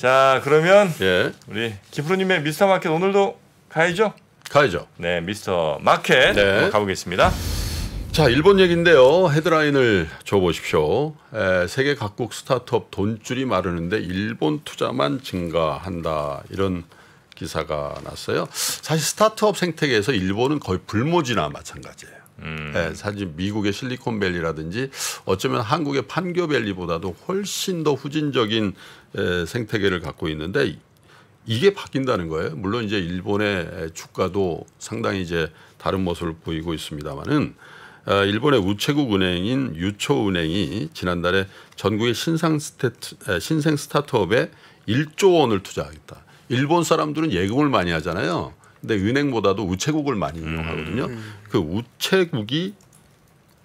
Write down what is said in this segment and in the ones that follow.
자 그러면 예. 우리 김프로님의 미스터 마켓 오늘도 가야죠? 가야죠. 네 미스터 마켓 네. 가보겠습니다. 자 일본 얘기인데요. 헤드라인을 줘보십시오. 에, 세계 각국 스타트업 돈줄이 마르는데 일본 투자만 증가한다 이런 기사가 났어요. 사실 스타트업 생태계에서 일본은 거의 불모지나 마찬가지예요. 음. 예, 사실 미국의 실리콘밸리라든지 어쩌면 한국의 판교밸리보다도 훨씬 더 후진적인 에, 생태계를 갖고 있는데 이게 바뀐다는 거예요. 물론 이제 일본의 주가도 상당히 이제 다른 모습을 보이고 있습니다만은 아, 일본의 우체국 은행인 유초은행이 지난달에 전국의 신상 스타트 신생 스타트업에 1조 원을 투자하겠다. 일본 사람들은 예금을 많이 하잖아요. 근데 은행보다도 우체국을 많이 이용하거든요 음. 음. 그 우체국이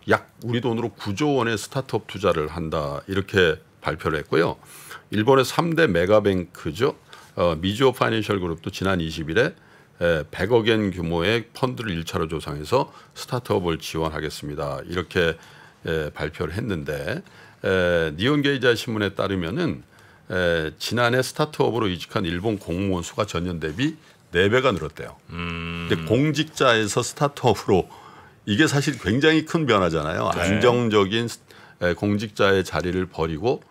약 우리 돈으로 9조 원의 스타트업 투자를 한다 이렇게 발표를 했고요. 일본의 3대 메가뱅크죠. 어, 미주오 파이낸셜 그룹도 지난 20일에 100억엔 규모의 펀드를 1차로 조성해서 스타트업을 지원하겠습니다. 이렇게 에, 발표를 했는데 니온게이자 신문에 따르면은 지난해 스타트업으로 이직한 일본 공무원 수가 전년 대비 4배가 늘었대요. 음. 근데 공직자에서 스타트업으로 이게 사실 굉장히 큰 변화잖아요. 네. 안정적인 공직자의 자리를 버리고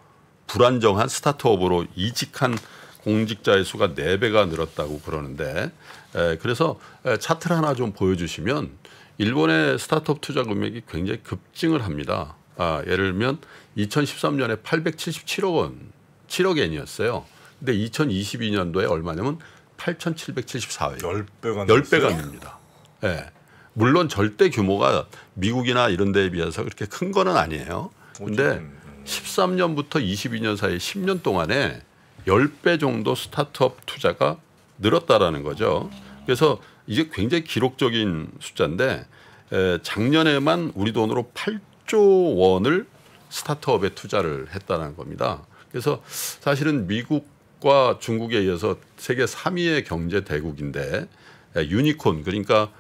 불안정한 스타트업으로 이직한 공직자의 수가 4배가 늘었다고 그러는데 에, 그래서 차트를 하나 좀 보여주시면 일본의 스타트업 투자 금액이 굉장히 급증을 합니다. 아, 예를 들면 2013년에 877억 원, 7억 엔이었어요. 근데 2022년도에 얼마냐면 8,774회. 10배가 10배가입니다. 예. 네. 물론 절대 규모가 미국이나 이런 데에 비해서 그렇게 큰 거는 아니에요. 근데 13년부터 22년 사이 10년 동안에 10배 정도 스타트업 투자가 늘었다라는 거죠. 그래서 이게 굉장히 기록적인 숫자인데 작년에만 우리 돈으로 8조 원을 스타트업에 투자를 했다는 겁니다. 그래서 사실은 미국 미국과 중국에 이어서 세계 3위의 경제 대국인데 유니콘 그러니까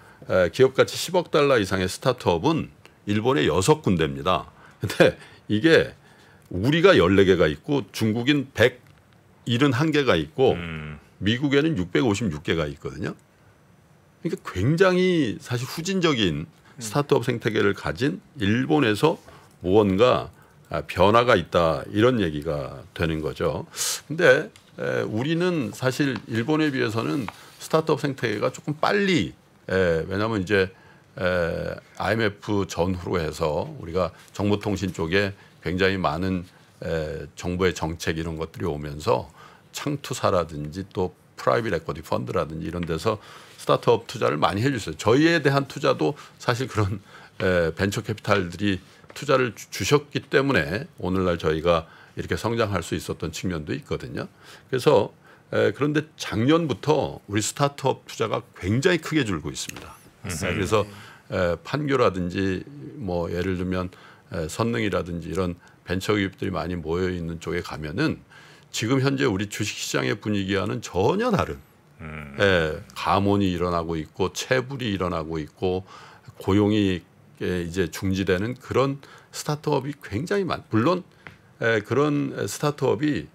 기업 가치 10억 달러 이상의 스타트업은 일본의 6 군데입니다. 근데 이게 우리가 14개가 있고 중국인 171개가 있고 음. 미국에는 656개가 있거든요. 그러니까 굉장히 사실 후진적인 음. 스타트업 생태계를 가진 일본에서 무언가 아, 변화가 있다 이런 얘기가 되는 거죠. 근데 에, 우리는 사실 일본에 비해서는 스타트업 생태계가 조금 빨리 에, 왜냐하면 이제 에, IMF 전후로 해서 우리가 정보통신 쪽에 굉장히 많은 에, 정부의 정책 이런 것들이 오면서 창투사라든지 또 프라이빗 에코디 펀드라든지 이런 데서 스타트업 투자를 많이 해주셨어요. 저희에 대한 투자도 사실 그런 에, 벤처 캐피탈들이 투자를 주, 주셨기 때문에 오늘날 저희가 이렇게 성장할 수 있었던 측면도 있거든요. 그래서 에, 그런데 작년부터 우리 스타트업 투자가 굉장히 크게 줄고 있습니다. 네. 그래서 에, 판교라든지 뭐 예를 들면 에, 선릉이라든지 이런 벤처 기업들이 많이 모여 있는 쪽에 가면은 지금 현재 우리 주식시장의 분위기와는 전혀 다른 음. 에, 가문이 일어나고 있고 체불이 일어나고 있고 고용이 이제 중지되는 그런 스타트업이 굉장히 많. 물론 그런 스타트업이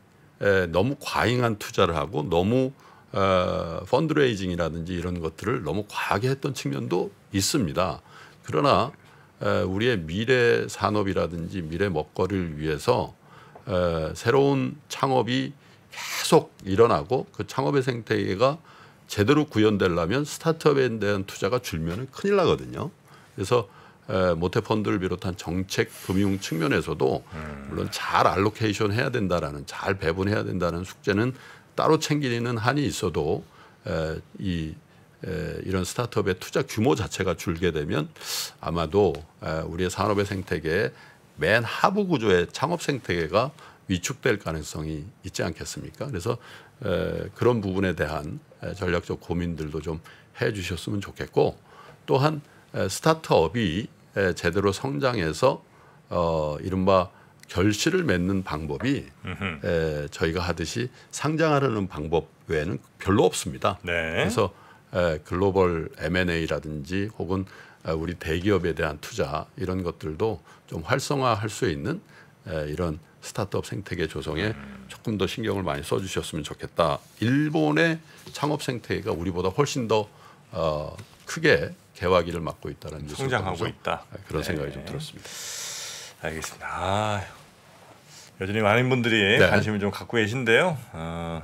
너무 과잉한 투자를 하고 너무 펀드레이징이라든지 어, 이런 것들을 너무 과하게 했던 측면도 있습니다. 그러나 우리의 미래 산업이라든지 미래 먹거리를 위해서 새로운 창업이 계속 일어나고 그 창업의 생태계가 제대로 구현되려면 스타트업에 대한 투자가 줄면 큰일 나거든요. 그래서 모태펀드를 비롯한 정책 금융 측면에서도 음. 물론 잘 알로케이션 해야 된다라는 잘 배분해야 된다는 숙제는 따로 챙기는 한이 있어도 에, 이 에, 이런 스타트업의 투자 규모 자체가 줄게 되면 아마도 에, 우리의 산업의 생태계맨 하부 구조의 창업 생태계가 위축될 가능성이 있지 않겠습니까? 그래서 에, 그런 부분에 대한 에, 전략적 고민들도 좀 해주셨으면 좋겠고 또한 에, 스타트업이 제대로 성장해서 어, 이른바 결실을 맺는 방법이 에, 저희가 하듯이 상장하려는 방법 외에는 별로 없습니다. 네. 그래서 에, 글로벌 M&A라든지 혹은 에, 우리 대기업에 대한 투자 이런 것들도 좀 활성화할 수 있는 에, 이런 스타트업 생태계 조성에 음. 조금 더 신경을 많이 써주셨으면 좋겠다. 일본의 창업 생태계가 우리보다 훨씬 더 어, 크게 개화기를 맞고 있다는 성장하고 있다 네, 그런 네. 생각이 좀 들었습니다. 알겠습니다. 아, 여전히 많은 분들이 네. 관심을 좀 갖고 계신데요. 어,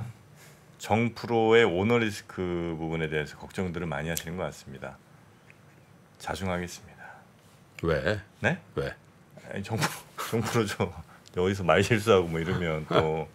정프로의 오너리스크 부분에 대해서 걱정들을 많이 하시는 것 같습니다. 자중하겠습니다. 왜? 네? 왜? 정프로 정프로죠. 어디서 말 실수하고 뭐 이러면 또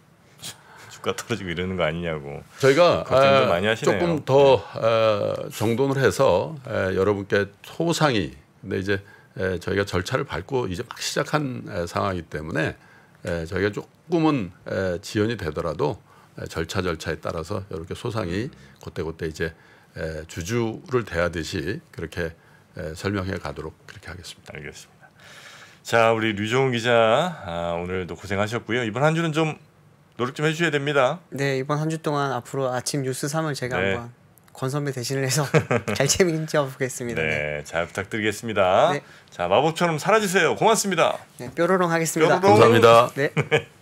주가 떨어지고 이러는 거 아니냐고. 저희가 그 걱정도 아, 많이 하시네요. 조금 더 어, 정돈을 해서 에, 아, 여러분께 소상히 근데 이제 에, 저희가 절차를 밟고 이제 막 시작한 에, 상황이기 때문에 에, 저희가 조금은 에, 지연이 되더라도 에, 절차 절차에 따라서 이렇게 소상히 그때그때 이제 에, 주주를 대하듯이 그렇게 에, 설명해 가도록 그렇게 하겠습니다. 알겠습니다. 자, 우리 류종훈 기자 아, 오늘도 고생하셨고요. 이번 한 주는 좀 노력 좀 해주셔야 됩니다. 네 이번 한 주 동안 앞으로 아침 뉴스 3을 제가 네. 한번 권선배 대신을 해서 잘 책임져 보겠습니다. 네, 네, 잘 부탁드리겠습니다. 네. 자 마법처럼 사라지세요. 고맙습니다. 네, 뾰로롱 하겠습니다. 뾰로롱. 감사합니다. 네.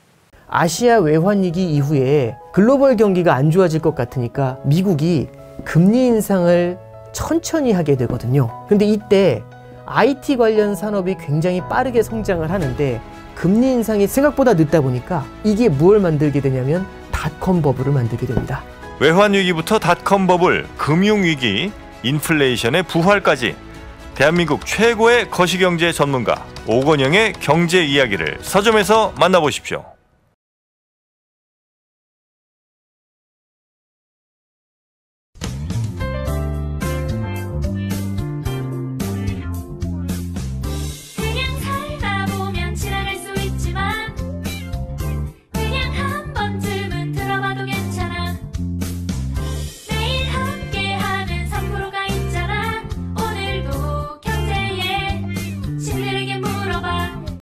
아시아 외환위기 이후에 글로벌 경기가 안 좋아질 것 같으니까 미국이 금리 인상을 천천히 하게 되거든요. 근데 이때 IT 관련 산업이 굉장히 빠르게 성장을 하는데 금리 인상이 생각보다 늦다 보니까 이게 뭘 만들게 되냐면 닷컴 버블을 만들게 됩니다. 외환 위기부터 닷컴 버블, 금융 위기, 인플레이션의 부활까지 대한민국 최고의 거시경제 전문가 오건영의 경제 이야기를 서점에서 만나보십시오.